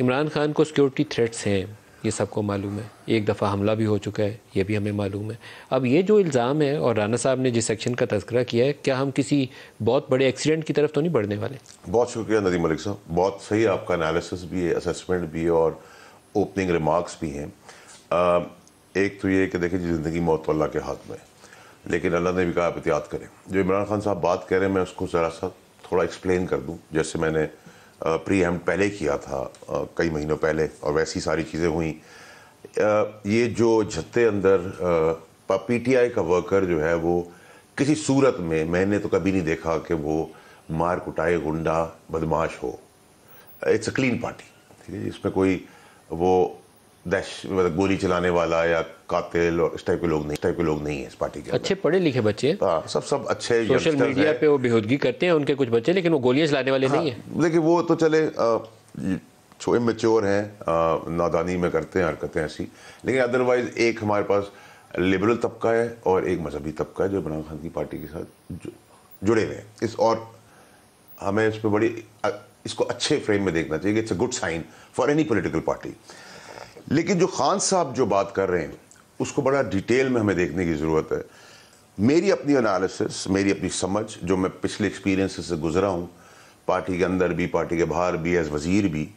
इमरान खान को security threats हैं ये सबको मालूम है एक दफ़ा हमला भी हो चुका है ये भी हमें मालूम है अब ये जो इल्ज़ाम है और राना साहब ने जिस एक्शन का तस्करा किया है क्या हम किसी बहुत बड़े एक्सीडेंट की तरफ तो नहीं बढ़ने वाले बहुत शुक्रिया नदीम मलिक साहब बहुत सही आपका एनालिसिस भी है असेसमेंट भी है और ओपनिंग रिमार्क्स भी हैं एक तो ये कि देखिए ज़िंदगी मौत तो अल्लाह के हाथ में लेकिन अल्लाह ने भी कहा आप एहतियात करें जो इमरान खान साहब बात कर रहे हैं मैं उसको ज़रा सा थोड़ा एक्सप्लेन कर दूँ जैसे मैंने प्री एम पहले किया था कई महीनों पहले और वैसी सारी चीज़ें हुई ये जो झत्ते अंदर पी टी आई का वर्कर जो है वो किसी सूरत में मैंने तो कभी नहीं देखा कि वो मार कुटाए गुंडा बदमाश हो इट्स अ क्लीन पार्टी ठीक है इसमें कोई वो दहश मतलब गोली चलाने वाला या कातिल और इस टाइप के लोग नहीं टाइप के लोग नहीं है इस पार्टी के अच्छे पढ़े लिखे बच्चे हाँ सब सब अच्छे सोशल मीडिया पे वो बेहूदगी करते हैं उनके कुछ बच्चे लेकिन वो गोलियां चलाने वाले हाँ, नहीं है देखिए वो तो चले छोए मेच्योर हैं नादानी में करते हैं हरकतें ऐसी लेकिन अदरवाइज एक हमारे पास लिबरल तबका है और एक मजहबी तबका है जो इमरान खान की पार्टी के साथ जुड़े हुए हैं इस और हमें इस पर बड़ी इसको अच्छे फ्रेम में देखना चाहिए it's a good sign for any political party लेकिन जो खान साहब जो बात कर रहे हैं उसको बड़ा डिटेल में हमें देखने की ज़रूरत है मेरी अपनी एनालिसिस मेरी अपनी समझ जो मैं पिछले एक्सपीरियंस से गुजरा हूँ पार्टी के अंदर भी पार्टी के बाहर भी एज वज़ीर भी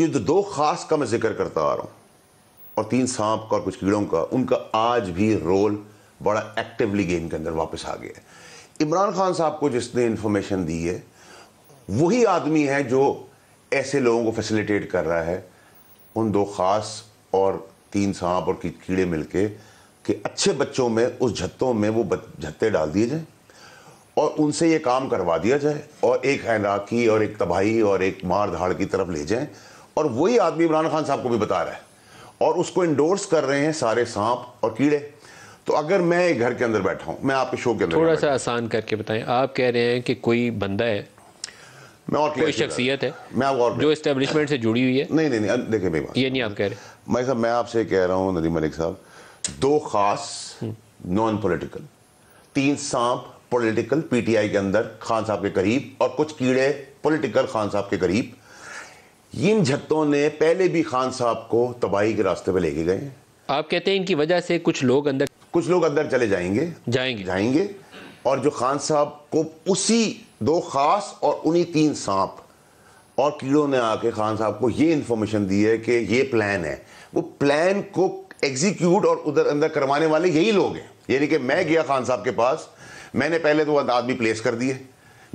ये जो दो खास का मैं जिक्र करता आ रहा हूँ और तीन सांप का और कुछ कीड़ों का उनका आज भी रोल बड़ा एक्टिवली गेम के अंदर वापस आ गया है इमरान खान साहब को जिसने इन्फॉर्मेशन दी है वही आदमी है जो ऐसे लोगों को फैसिलिटेट कर रहा है उन दो खास और तीन सांप और कीड़े मिलके कि अच्छे बच्चों में उस झत्तों में वो झत्ते डाल दिए जाए और उनसे ये काम करवा दिया जाए और एक हैराकी और एक तबाही और एक मार धाड़ की तरफ ले जाए और वही आदमी इमरान खान साहब को भी बता रहा है और उसको इंडोर्स कर रहे हैं सारे सांप और कीड़े तो अगर मैं घर के अंदर बैठा हूं मैं आपके शो के अंदर थोड़ा सा आसान करके बताएं आप कह रहे हैं कि कोई बंदा है मैं और कोई शख्सियत है मैं आप और जो इस्टेब्लिशमेंट से जुड़ी हुई है नहीं नहीं नहीं देखिए भाई ये नहीं आप कह रहे मैं साहब मैं आपसे कह रहा हूँ नदी मलिक साहब दो खास नॉन हम्म। पॉलिटिकल तीन सांप पॉलिटिकल पीटीआई के अंदर खान साहब के करीब और कुछ कीड़े पॉलिटिकल खान साहब के करीब इन झत्तों ने पहले भी खान साहब को तबाही के रास्ते पर लेके गए आप कहते हैं इनकी वजह से कुछ लोग अंदर कुछ लोग अंदर चले जाएंगे जाएंगे जाएंगे और जो खान साहब को उसी दो खास और उन्हीं तीन सांप और कीड़ों ने आके खान साहब को ये इंफॉर्मेशन दी है कि ये प्लान है वो प्लान को एग्जीक्यूट और उधर अंदर करवाने वाले यही लोग हैं यानी कि मैं गया खान साहब के पास मैंने पहले तो आदमी प्लेस कर दिए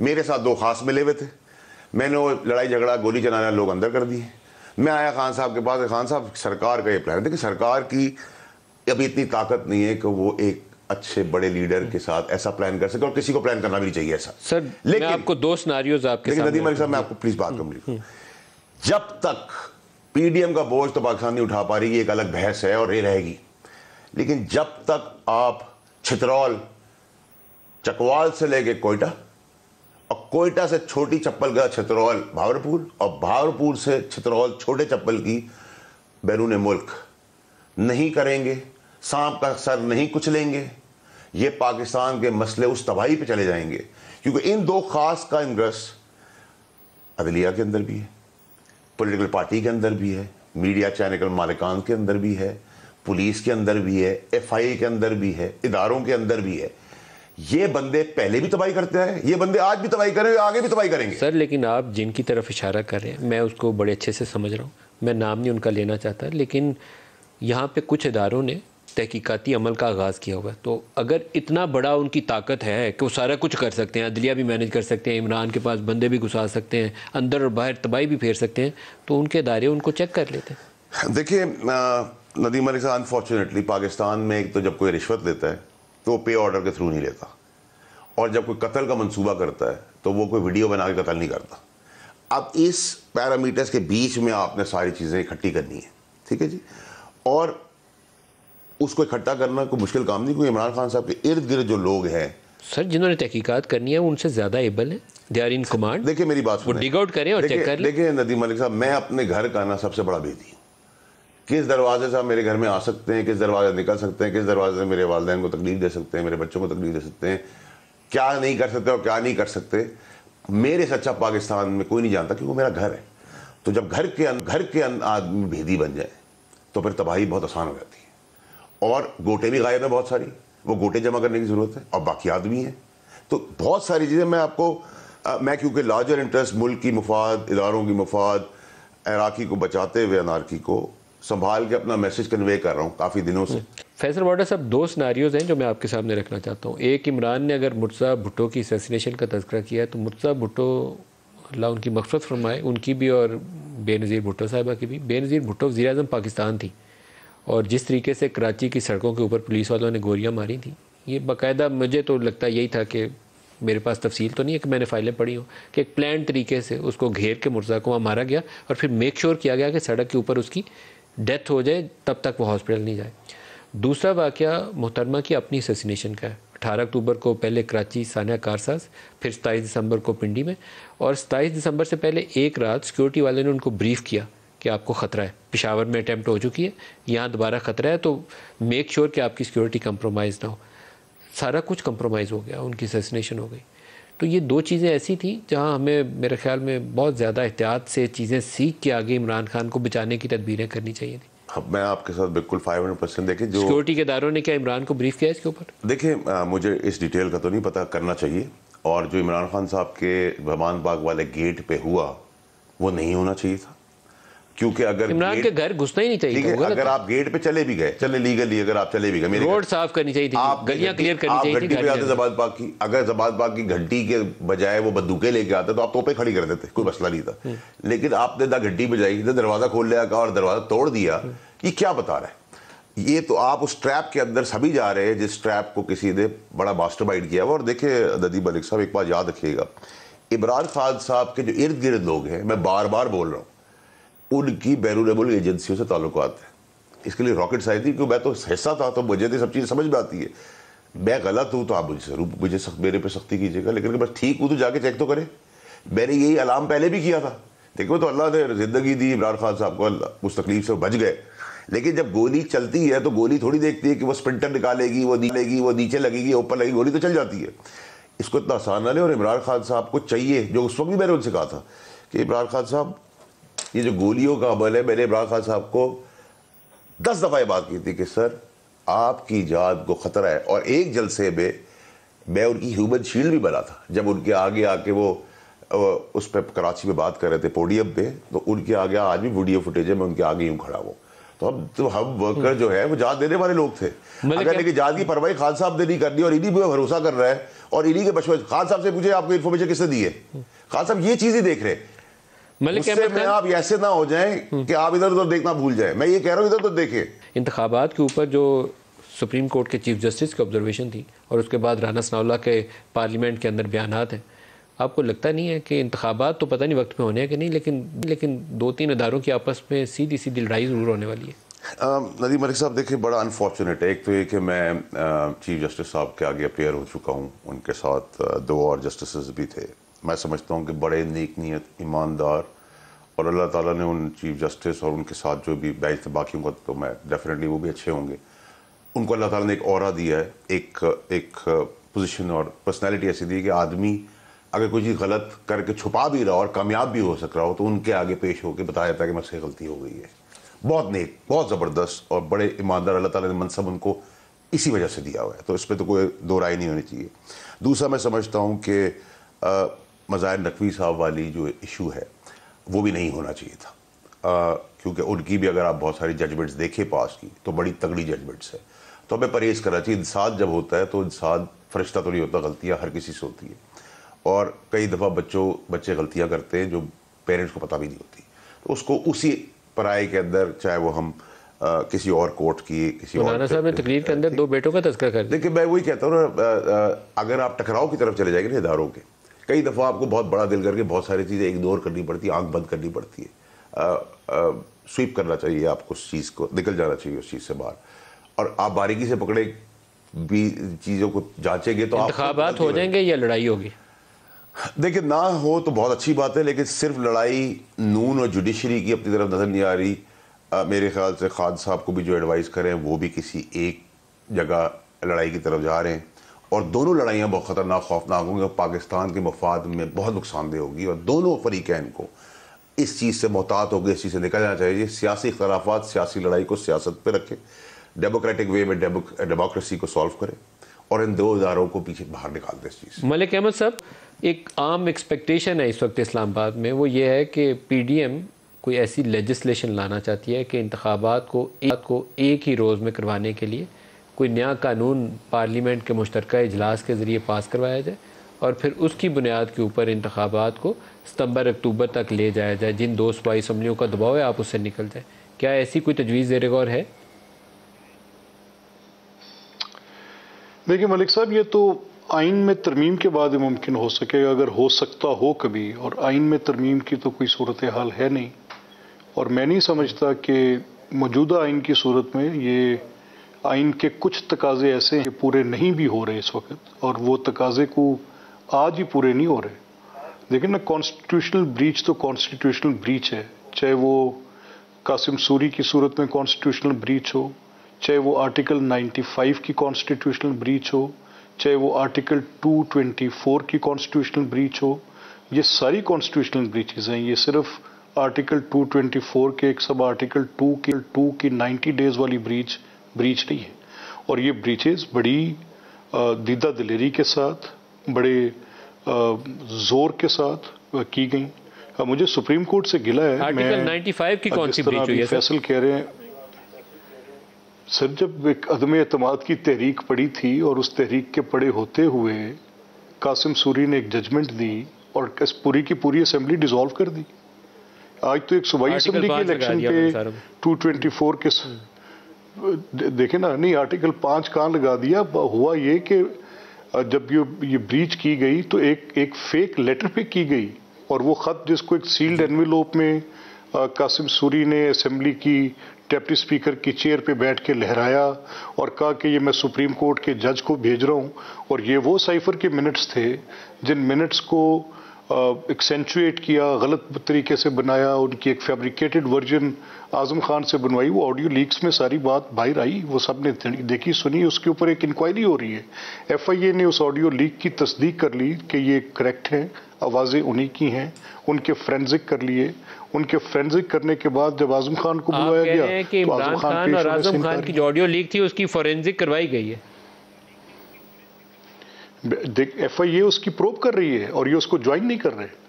मेरे साथ दो खास मिले हुए थे मैंने वो लड़ाई झगड़ा गोली चलाना लोग अंदर कर दिए मैं आया खान साहब के पास खान साहब सरकार का ये प्लान देखिए सरकार की अभी इतनी ताकत नहीं है कि वो एक अच्छे बड़े लीडर के साथ ऐसा प्लान कर सके और किसी को प्लान करना भी चाहिए ऐसा सर लेकिन आपको दो सिनारियोज आपके लेकिन नदीम मलिक साहब मैं आपको प्लीज बात करूँ हम्म, हम्म। जब तक पीडीएम का बोझ तो पाकिस्तान नहीं उठा पा रही एक अलग बहस है और ये रहेगी लेकिन जब तक आप छितरौल चकवाल से लेके कोयटा और कोयटा से छोटी चप्पल का छितरौल भावरपुर और भावरपुर से छितरौल छोटे चप्पल की बैरून मुल्क नहीं करेंगे सांप का सर नहीं कुचलेंगे ये पाकिस्तान के मसले उस तबाही पे चले जाएंगे क्योंकि इन दो खास का इंग्रस अदलिया के अंदर भी है पोलिटिकल पार्टी के अंदर भी है मीडिया चैनल मालिकान के अंदर भी है पुलिस के अंदर भी है एफ आई के अंदर भी है इदारों के अंदर भी है ये बंदे पहले भी तबाही करते हैं ये बंदे आज भी तबाही करेंगे आगे भी तबाही करेंगे सर लेकिन आप जिनकी तरफ इशारा कर रहे हैं मैं उसको बड़े अच्छे से समझ रहा हूँ मैं नाम नहीं उनका लेना चाहता लेकिन यहाँ पे कुछ इदारों ने तहकीकती अमल का आगाज़ किया हुआ है तो अगर इतना बड़ा उनकी ताकत है कि वो सारा कुछ कर सकते हैं अदलिया भी मैनेज कर सकते हैं इमरान के पास बंदे भी घुसा सकते हैं अंदर और बाहर तबाही भी फेर सकते हैं तो उनके अदारे उनको चेक कर लेते हैं देखिए नदीम अली साहब अनफॉर्चुनेटली पाकिस्तान में एक तो जब कोई रिश्वत लेता है तो वो पे ऑर्डर के थ्रू नहीं लेता और जब कोई कत्ल का मनसूबा करता है तो वो कोई वीडियो बना के कत्ल नहीं करता अब इस पैरामीटर्स के बीच में आपने सारी चीज़ें इकट्ठी करनी है ठीक है जी और उसको इकट्ठा करना कोई मुश्किल काम नहीं क्योंकि इमरान खान साहब के इर्द गिर्द जो लोग हैं सर जिन्होंने तहकीकत करनी है उनसे ज़्यादा एबल है दे आर इन कमांड देखिए मेरी बात डिग आउट करें और चेक कर देखिए नदीम मलिक साहब मैं अपने घर का ना सबसे बड़ा बेदी हूँ किस दरवाजे से आप मेरे घर में आ सकते हैं किस दरवाजे निकल सकते हैं किस दरवाजे से मेरे वालदेन को तकलीफ दे सकते हैं मेरे बच्चों को तकलीफ दे सकते हैं क्या नहीं कर सकते और क्या नहीं कर सकते मेरे सच्चा पाकिस्तान में कोई नहीं जानता क्योंकि मेरा घर है तो जब घर के अं-, घर के अं-, आदमी भेदी बन जाए तो फिर तबाही बहुत आसान हो जाती है और गोटे भी गायब है बहुत सारी वो गोटे जमा करने की ज़रूरत है और बाकियात भी हैं तो बहुत सारी चीज़ें मैं आपको आ, मैं क्योंकि लार्जर इंटरेस्ट मुल्क की मफाद इदारों की मफाद इराकी को बचाते हुए अनारकी को संभाल के अपना मैसेज कन्वे कर रहा हूँ काफ़ी दिनों से फैसल वाटर साहब दो सिनारियोज़ हैं जो मैं आपके सामने रखना चाहता हूँ एक इमरान ने अगर मुर्सा भुट्टो की सेसिनेशन का तस्करा किया है तो मुर्सा भुट्टो अल्लाह उनकी मकसद फरमाए उनकी भी और बेनज़ीर भुट्टो साहिबा की भी बेनज़ीर भुट्टो वजी पाकिस्तान थी और जिस तरीके से कराची की सड़कों के ऊपर पुलिस वालों ने गोलियाँ मारी थी ये बाकायदा मुझे तो लगता यही था कि मेरे पास तफसील तो नहीं है कि मैंने फाइलें पढ़ी हों कि एक प्लान तरीके से उसको घेर के मुर्जा को वहाँ मारा गया और फिर मेक श्योर किया गया कि सड़क के ऊपर उसकी डेथ हो जाए तब तक वो हॉस्पिटल नहीं जाए दूसरा वाक़ मोहतरमा की अपनी असेसिनेशन का है अठारह अक्टूबर को पहले कराची सानिया कारसाज फिर सताईस दिसंबर को पिंडी में और सताईस दिसंबर से पहले एक रात सिक्योरिटी वाले ने उनको ब्रीफ़ किया कि आपको ख़तरा है पिशावर में अटैम्प्ट हो चुकी है यहाँ दोबारा ख़तरा है तो मेक श्योर sure कि आपकी सिक्योरिटी कम्प्रोमाइज़ ना हो सारा कुछ कम्प्रोमाइज़ हो गया उनकी सेसनेशन हो गई तो ये दो चीज़ें ऐसी थी जहाँ हमें मेरे ख्याल में बहुत ज़्यादा एहतियात से चीज़ें सीख के आगे इमरान खान को बचाने की तदबीरें करनी चाहिए थी अब हाँ, मैं आपके साथ बिल्कुल 500 परसेंट देखें जो सिक्योरिटी के इदारों ने क्या इमरान को ब्रीफ किया इसके ऊपर देखिए मुझे इस डिटेल का तो नहीं पता करना चाहिए और जो इमरान खान साहब के बहमान बाग वाले गेट पे हुआ वो नहीं होना चाहिए था क्योंकि अगर इमरान के घर घुसना ही नहीं चाहिए ठीक अगर आप गेट पे चले भी गए चले लीगली अगर आप चले भी गए रोड साफ करनी चाहिए थी आप गलियां क्लियर करनी चाहिए घंटी आते जबाद बाग की अगर जबाद बाग की घंटी के बजाय वो बंदूकें लेके आते तो आप तोपे खड़ी कर देते कोई मसला नहीं था हम्म। लेकिन आपने ना घंटी बजाई ना दरवाजा खोल लिया और दरवाजा तोड़ दिया हम्म। ये क्या बता रहा है ये तो आप उस ट्रैप के अंदर सभी जा रहे हैं जिस ट्रैप को किसी ने बड़ा मास्टर मास्टरमाइंड किया और देखिये ददी मलिक साहब एक बार याद रखिएगा इमरान खान साहब के जो इर्द गिर्द लोग हैं मैं बार बार बोल रहा हूँ उनकी बैरून एजेंसियों से ताल्लुक है इसके लिए रॉकेट साइंस थी क्योंकि मैं तो हिस्सा था तो मुझे तो सब चीज़ समझ में आती है मैं गलत हूँ तो आप मुझे जरूर मुझे सख्त मेरे पे सख्ती कीजिएगा लेकिन बस ठीक हूँ तो जाके चेक तो करें मैंने यही अलार्म पहले भी किया था देखो तो अल्लाह ने ज़िंदगी दी इमरान खान साहब को उस तकलीफ से बच गए लेकिन जब गोली चलती है तो गोली थोड़ी देखती है कि वो स्प्रिंटर निकालेगी वो निकलेगी वो नीचे लगेगी ऊपर लगेगी गोली तो चल जाती है इसको इतना आसान ना ले और इमरान खान साहब को चाहिए जो उस वक्त भी मैंने उनसे कहा था कि इमरान खान साहब ये जो गोलियों का अमल है मैंने इमरान खान साहब को दस दफ़ा ये बात की थी कि सर आपकी जान को ख़तरा है और एक जलसे में मैं उनकी ह्यूमन शील्ड भी बना था जब उनके आगे आके वो उस पर कराची में बात कर रहे थे पोडियम पे तो उनके आगे आज भी वीडियो फुटेज है मैं उनके आगे यूँ खड़ा हूँ तो हम तो हम वर्कर हम्म। जो है वो जान देने वाले लोग थे अगर लेकिन जान की परवाही खान साहब ने नहीं करनी और इन्हीं पर भरोसा कर रहा है और इन्हीं के बचपन खान साहब से पूछे आपको इन्फॉर्मेशन किसने दी है खान साहब ये चीज़ ही देख रहे हैं मलिक अहमद खान आप ऐसे ना हो जाए हम्म। कि आप इधर उधर देखना भूल जाए मैं ये कह रहा हूँ इधर उधर देखे इंतबात के ऊपर जो सुप्रीम कोर्ट के चीफ जस्टिस की ऑब्जर्वेशन थी और उसके बाद राना सनाउल्ला के पार्लियामेंट के अंदर बयान हैं आपको लगता नहीं है कि इंतबात तो पता नहीं वक्त में होने हैं कि नहीं लेकिन लेकिन दो तीन अदारों की आपस में सीधी सीधी लड़ाई ज़रूर होने वाली है नदी मलिक साहब देखिए बड़ा अनफॉर्चुनेट है एक तो ये कि मैं चीफ जस्टिस साहब के आगे अपेयर हो चुका हूँ उनके साथ दो और जस्टिस भी थे मैं समझता हूँ कि बड़े नेक नीयत ईमानदार और अल्लाह ताला ने उन चीफ जस्टिस और उनके साथ जो भी बैच थे बाकी का तो मैं डेफिनेटली वो भी अच्छे होंगे उनको अल्लाह ताला ने एक और दिया है एक एक पोजीशन और पर्सनालिटी ऐसी दी है कि आदमी अगर कोई चीज़ गलत करके छुपा भी रहा और कामयाब भी हो सक रहा हो तो उनके आगे पेश होकर बताया जाता है कि मुझसे गलती हो गई है बहुत नेक बहुत ज़बरदस्त और बड़े ईमानदार अल्लाह ताला ने मनसब उनको इसी वजह से दिया हुआ है तो इस पर तो कोई दो राय नहीं होनी चाहिए दूसरा मैं समझता हूँ कि मज़ाहिर नकवी साहब वाली जो इशू है वो भी नहीं होना चाहिए था क्योंकि उनकी भी अगर आप बहुत सारी जजमेंट्स देखें पास की तो बड़ी तगड़ी जजमेंट्स है तो हमें परहेज़ करना चाहिए इंसान जब होता है तो इंसान फरिश्ता तो नहीं होता गलतियाँ हर किसी से होती है और कई दफ़ा बच्चों बच्चे गलतियाँ करते हैं जो पेरेंट्स को पता भी नहीं होती तो उसको उसी पराए के अंदर चाहे वो हम आ, किसी और कोर्ट की किसी और साहब ने तकरीर के अंदर दो बेटों का तस्कर कर देखिए मैं वही कहता हूँ ना अगर आप टकराव की तरफ चले जाएंगे ना इधारों के कई दफ़ा आपको बहुत बड़ा दिल करके बहुत सारी चीज़ें इग्नोर करनी पड़ती है आँख बंद करनी पड़ती है आ, आ, स्वीप करना चाहिए आपको उस चीज़ को निकल जाना चाहिए उस चीज़ से बाहर और आप बारीकी से पकड़े भी चीज़ों को जांचेंगे तो आप हो जाएंगे या लड़ाई होगी देखिए ना हो तो बहुत अच्छी बात है लेकिन सिर्फ लड़ाई नून और जुडिशरी की अपनी तरफ नज़र नहीं आ रही आ, मेरे ख्याल से खान साहब को भी जो एडवाइस करें वो भी किसी एक जगह लड़ाई की तरफ जा रहे हैं और दोनों लड़ाइयाँ बहुत ख़तरनाक खौफनाक होंगी और पाकिस्तान के मफाद में बहुत नुकसानदेह होगी और दोनों फरीकैन को इस चीज़ से मोहतात होगी इस चीज़ से निकल जाना चाहिए सियासी खराफात सियासी लड़ाई को सियासत पर रखें डेमोक्रेटिक वे में डेमोक्रेसी को सॉल्व करें और इन दो इदारों को पीछे बाहर निकाल दें इस चीज़ मलिक अहमद साहब एक आम एक्सपेक्टेशन है इस वक्त इस्लामाबाद में वो ये है कि पी डी एम कोई ऐसी लेजिस्लेशन लाना चाहती है कि इंतबात को एक को एक ही रोज़ में करवाने के लिए कोई नया कानून पार्लियामेंट के मुश्तर अजलास के ज़रिए पास करवाया जाए और फिर उसकी बुनियाद के ऊपर इंतबात को सितम्बर अक्टूबर तक ले जाया जाए जिन दो सूबाई असम्बलियों का दबाव है आप उससे निकल जाए क्या ऐसी कोई तजवीज़ जेर गौर है देखिए मलिक साहब ये तो आइन में तरमीम के बाद ही मुमकिन हो सकेगा अगर हो सकता हो कभी और आइन में तरमीम की तो कोई सूरत हाल है नहीं और मैं नहीं समझता कि मौजूदा आइन की सूरत में ये आइन के कुछ तकाजे ऐसे हैं पूरे नहीं भी हो रहे इस वक्त और वो तकाजे को आज ही पूरे नहीं हो रहे देखिए ना कॉन्स्टिट्यूशनल ब्रीच तो कॉन्स्टिट्यूशनल ब्रीच है चाहे वो कासिम सूरी की सूरत में कॉन्स्टिट्यूशनल ब्रीच हो चाहे वो आर्टिकल 95 की कॉन्स्टिट्यूशनल ब्रीच हो चाहे वो आर्टिकल 224 की कॉन्स्टिट्यूशनल ब्रीच हो ये सारी कॉन्स्टिट्यूशनल ब्रीचेज हैं ये सिर्फ आर्टिकल 224 के एक सब आर्टिकल 2 के 2 की 90 डेज वाली ब्रीच ब्रीच नहीं है और ये ब्रीचेज बड़ी दीदा दिलेरी के साथ बड़े जोर के साथ की गई मुझे सुप्रीम कोर्ट से गिला है आर्टिकल 95 की कौन सी ब्रीच हुई है फैसल कह रहे हैं सर जब एक अदम अतमाद की तहरीक पड़ी थी और उस तहरीक के पड़े होते हुए कासिम सूरी ने एक जजमेंट दी और पूरी की पूरी असेंबली डिसॉल्व कर दी आज तो एक सूबाई असेंबली के इलेक्शन पे 224 के हम्म। देखे ना नहीं आर्टिकल पाँच कहाँ लगा दिया हुआ ये कि जब ये ये ब्रीच की गई तो एक एक फेक लेटर पे की गई और वो ख़त जिसको एक सील्ड एनवेलोप में कासिम सूरी ने असम्बली की डेप्टी स्पीकर की चेयर पे बैठ के लहराया और कहा कि ये मैं सुप्रीम कोर्ट के जज को भेज रहा हूँ और ये वो साइफर के मिनट्स थे जिन मिनट्स को एक्सेंचुएट किया गलत तरीके से बनाया उनकी एक फैब्रिकेटेड वर्जन आजम खान से बनवाई वो ऑडियो लीक्स में सारी बात बाहर आई वो सब ने देखी सुनी उसके ऊपर एक इंक्वायरी हो रही है एफआईए ने उस ऑडियो लीक की तस्दीक कर ली कि ये करेक्ट है आवाज़ें उन्हीं की हैं उनके फ्रेंजिक कर लिए उनके फ्रेंजिक करने के बाद जब आजम खान को बुलाया गया तो आजम खान, खान खान की जो ऑडियो लीक थी उसकी फॉरेंजिक करवाई गई है देख एफ आई ए उसकी प्रोब कर रही है और ये उसको ज्वाइन नहीं कर रहे